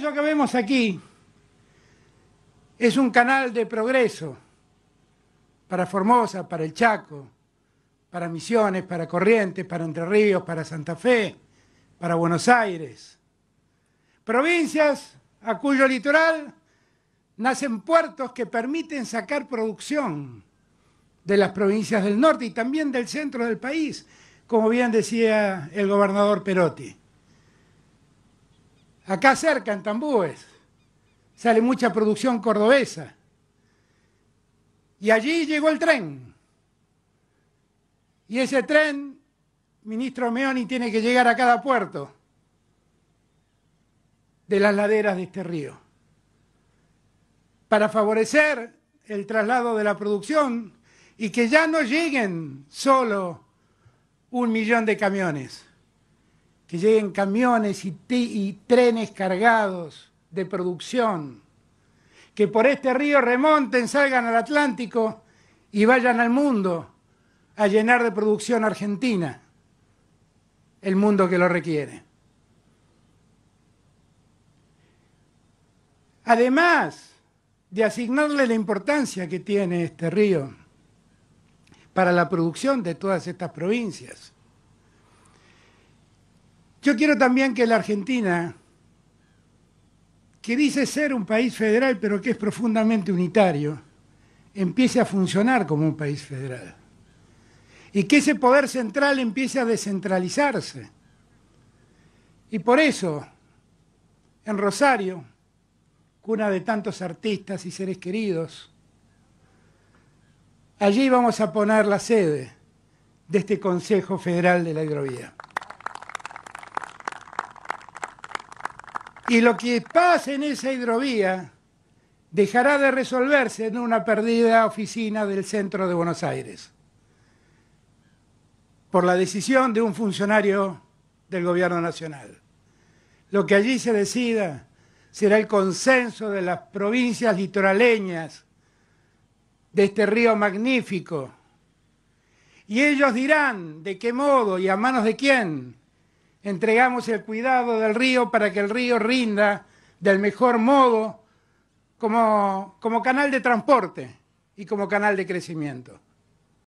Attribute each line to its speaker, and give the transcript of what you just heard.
Speaker 1: Eso que vemos aquí es un canal de progreso para Formosa, para el Chaco, para Misiones, para Corrientes, para Entre Ríos, para Santa Fe, para Buenos Aires. Provincias a cuyo litoral nacen puertos que permiten sacar producción de las provincias del norte y también del centro del país, como bien decía el gobernador Perotti. Acá cerca, en Tambúes, sale mucha producción cordobesa. Y allí llegó el tren. Y ese tren, ministro Meoni, tiene que llegar a cada puerto de las laderas de este río. Para favorecer el traslado de la producción y que ya no lleguen solo un millón de camiones que lleguen camiones y, trenes cargados de producción, que por este río remonten, salgan al Atlántico y vayan al mundo a llenar de producción argentina el mundo que lo requiere. Además de asignarle la importancia que tiene este río para la producción de todas estas provincias, yo quiero también que la Argentina, que dice ser un país federal pero que es profundamente unitario, empiece a funcionar como un país federal. Y que ese poder central empiece a descentralizarse. Y por eso, en Rosario, cuna de tantos artistas y seres queridos, allí vamos a poner la sede de este Consejo Federal de la Hidrovía. Y lo que pasa en esa hidrovía dejará de resolverse en una perdida oficina del centro de Buenos Aires por la decisión de un funcionario del gobierno nacional. Lo que allí se decida será el consenso de las provincias litoraleñas de este río magnífico. Y ellos dirán de qué modo y a manos de quién entregamos el cuidado del río para que el río rinda del mejor modo como, canal de transporte y como canal de crecimiento.